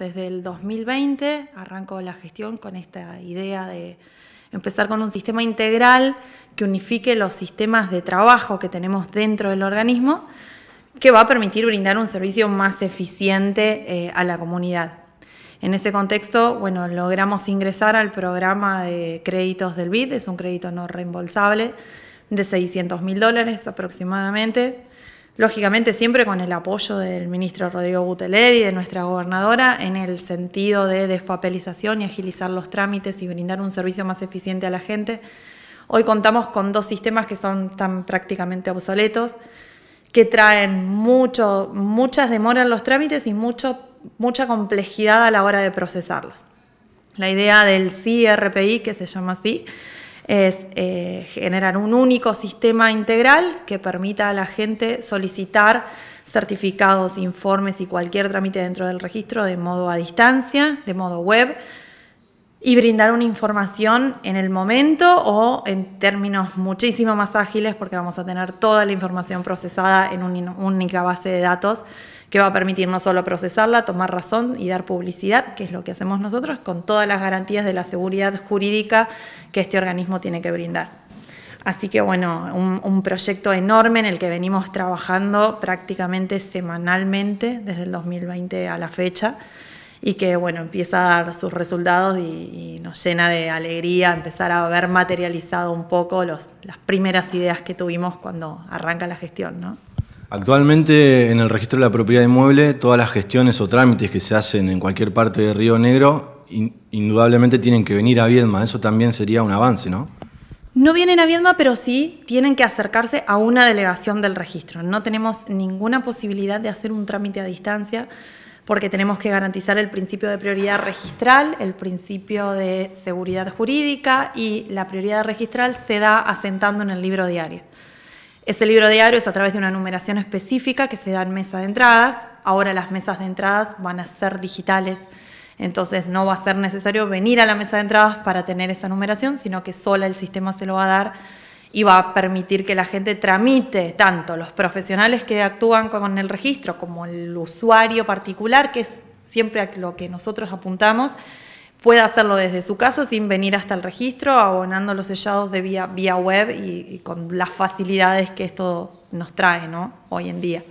Desde el 2020 arranco la gestión con esta idea de empezar con un sistema integral que unifique los sistemas de trabajo que tenemos dentro del organismo, que va a permitir brindar un servicio más eficiente eh, a la comunidad. En ese contexto, bueno, logramos ingresar al programa de créditos del BID, es un crédito no reembolsable de 600 mil dólares aproximadamente, lógicamente siempre con el apoyo del ministro Rodrigo Buteler y de nuestra gobernadora en el sentido de despapelización y agilizar los trámites y brindar un servicio más eficiente a la gente. Hoy contamos con dos sistemas que son tan prácticamente obsoletos, que traen muchas demoras en los trámites y mucha complejidad a la hora de procesarlos. La idea del CIRPI, que se llama así, es eh, generar un único sistema integral que permita a la gente solicitar certificados, informes y cualquier trámite dentro del registro de modo a distancia, de modo web, y brindar una información en el momento o en términos muchísimo más ágiles porque vamos a tener toda la información procesada en una única base de datos que va a permitir no solo procesarla, tomar razón y dar publicidad, que es lo que hacemos nosotros, con todas las garantías de la seguridad jurídica que este organismo tiene que brindar. Así que bueno, un, un proyecto enorme en el que venimos trabajando prácticamente semanalmente desde el 2020 a la fecha y que bueno, empieza a dar sus resultados y, nos llena de alegría empezar a ver materializado un poco los, las primeras ideas que tuvimos cuando arranca la gestión. ¿no? Actualmente en el registro de la propiedad inmueble, todas las gestiones o trámites que se hacen en cualquier parte de Río Negro indudablemente tienen que venir a Viedma, eso también sería un avance, ¿no? No vienen a Viedma, pero sí tienen que acercarse a una delegación del registro. No tenemos ninguna posibilidad de hacer un trámite a distancia porque tenemos que garantizar el principio de prioridad registral, el principio de seguridad jurídica y la prioridad registral se da asentando en el libro diario. Ese libro diario es a través de una numeración específica que se da en mesa de entradas. Ahora las mesas de entradas van a ser digitales, entonces no va a ser necesario venir a la mesa de entradas para tener esa numeración, sino que sola el sistema se lo va a dar y va a permitir que la gente tramite tanto los profesionales que actúan con el registro como el usuario particular, que es siempre a lo que nosotros apuntamos, pueda hacerlo desde su casa sin venir hasta el registro, abonando los sellados de vía, vía web y, con las facilidades que esto nos trae ¿no? hoy en día.